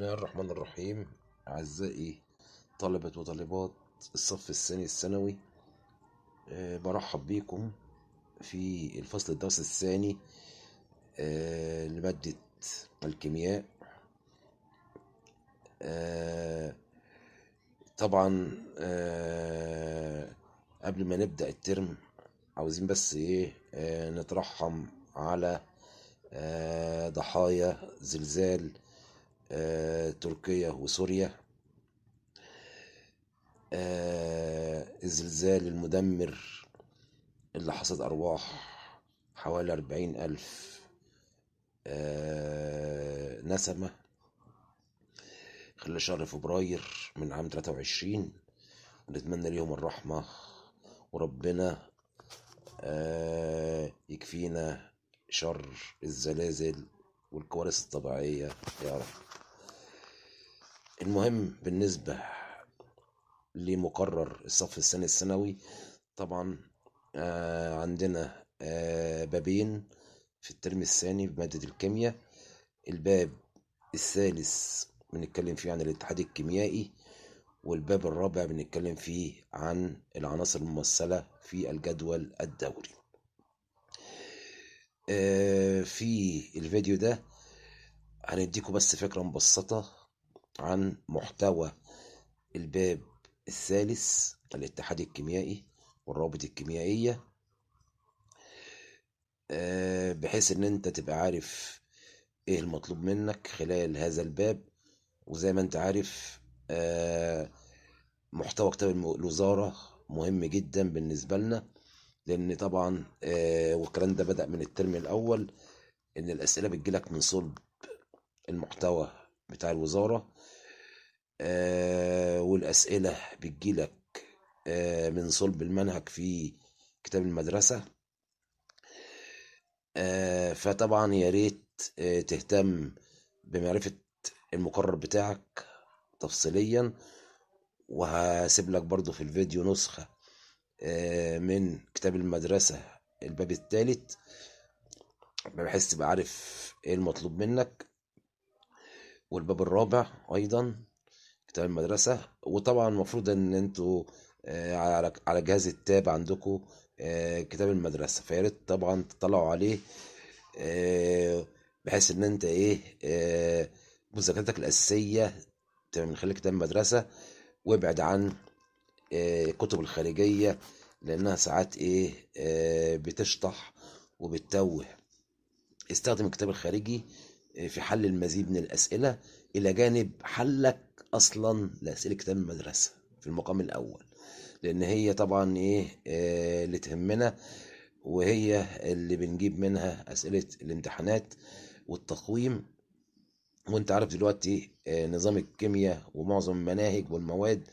الله الرحمن الرحيم أعزائي طلبة وطالبات الصف الثاني الثانوي آه، برحب بيكم في الفصل الدرس الثاني آه، لمادة الكيمياء آه، طبعا قبل ما نبدأ الترم عاوزين بس ايه نترحم على ضحايا زلزال آه، تركيا وسوريا آه، الزلزال المدمر اللي حصد أرواح حوالي أربعين ألف آه، نسمة خلال شهر فبراير من عام 23 ونتمنى ليهم الرحمة وربنا يكفينا شر الزلازل والكوارث الطبيعية يا رب المهم بالنسبة لمقرر الصف الثاني الثانوي طبعا آه عندنا آه بابين في الترم الثاني بمادة الكيمياء الباب الثالث بنتكلم فيه عن الاتحاد الكيميائي والباب الرابع بنتكلم فيه عن العناصر الممثلة في الجدول الدوري آه في الفيديو ده هنديكم بس فكرة مبسطة عن محتوى الباب الثالث الاتحاد الكيميائي والروابط الكيميائية آه، بحيث ان انت تبقى عارف ايه المطلوب منك خلال هذا الباب وزي ما انت عارف آه، محتوى كتاب الوزارة مهم جدا بالنسبة لنا لان طبعا آه، والكلام ده بدأ من الترم الاول ان الاسئلة بتجيلك من صلب المحتوى بتاع الوزارة آه، والأسئلة بتجيلك آه، من صلب المنهج في كتاب المدرسة آه، فطبعا يا ريت تهتم بمعرفة المقرر بتاعك تفصيليا وهسيب لك برضو في الفيديو نسخة من كتاب المدرسة الباب الثالث بحيث تبقى عارف ايه المطلوب منك والباب الرابع ايضا كتاب المدرسه وطبعا المفروض ان انتوا آه، على على جهاز التاب عندكم آه، كتاب المدرسه فياريت طبعا تطلعوا عليه آه، بحيث ان انت ايه مذاكرتك الاساسيه تبقى من خلال كتاب المدرسه وابعد عن الكتب الخارجيه لانها ساعات ايه بتشطح وبتتوه استخدم الكتاب الخارجي في حل المزيد من الأسئلة إلى جانب حلك أصلا لأسئلة كتاب المدرسة في المقام الأول لأن هي طبعا إيه آه، اللي تهمنا وهي اللي بنجيب منها أسئلة الامتحانات والتقويم وانت عارف دلوقتي آه، نظام الكيمياء ومعظم المناهج والمواد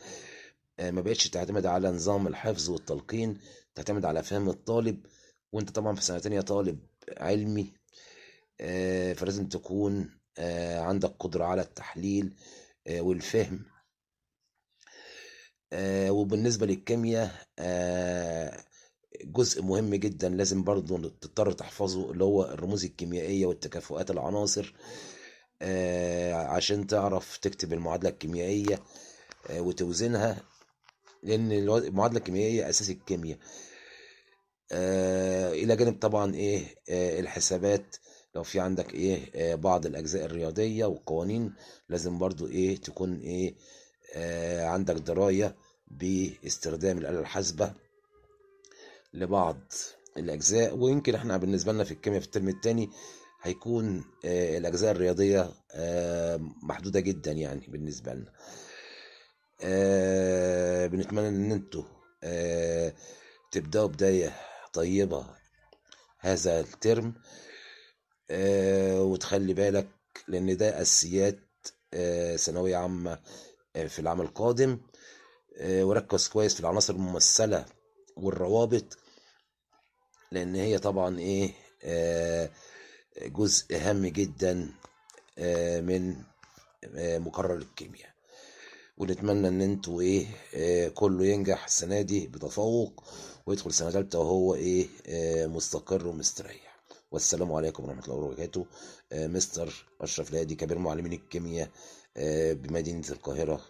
آه، ما بقتش تعتمد على نظام الحفظ والتلقين تعتمد على فهم الطالب وانت طبعا في سنة تانية طالب علمي آه، فلازم تكون آه، عندك قدرة على التحليل آه، والفهم وبالنسبة للكيمياء جزء مهم جدا لازم برضو تضطر تحفظه اللي هو الرموز الكيميائية والتكافؤات العناصر عشان تعرف تكتب المعادلة الكيميائية وتوزنها لأن المعادلة الكيميائية أساس الكيمياء إلى جانب طبعا إيه الحسابات لو في عندك ايه آه، بعض الاجزاء الرياضيه والقوانين لازم برضو ايه تكون ايه آه، عندك درايه باستخدام الاله الحاسبه لبعض الاجزاء ويمكن احنا بالنسبه لنا في الكيمياء في الترم الثاني هيكون آه، الاجزاء الرياضيه محدوده جدا يعني بالنسبه لنا بنتمنى ان انتوا تبداوا بدايه طيبه هذا الترم آه، وتخلي بالك لأن ده أساسيات آه، ثانوية عامة آه، في العام القادم وركز كويس في العناصر الممثلة والروابط لأن هي طبعا إيه جزء هام جدا من مقرر الكيمياء ونتمنى ان انتوا ايه كله ينجح السنه دي بتفوق ويدخل سنه ثالثه وهو ايه مستقر ومستريح والسلام عليكم ورحمه الله وبركاته آه، مستر اشرف لادي كبير معلمين الكيمياء آه، بمدينه القاهره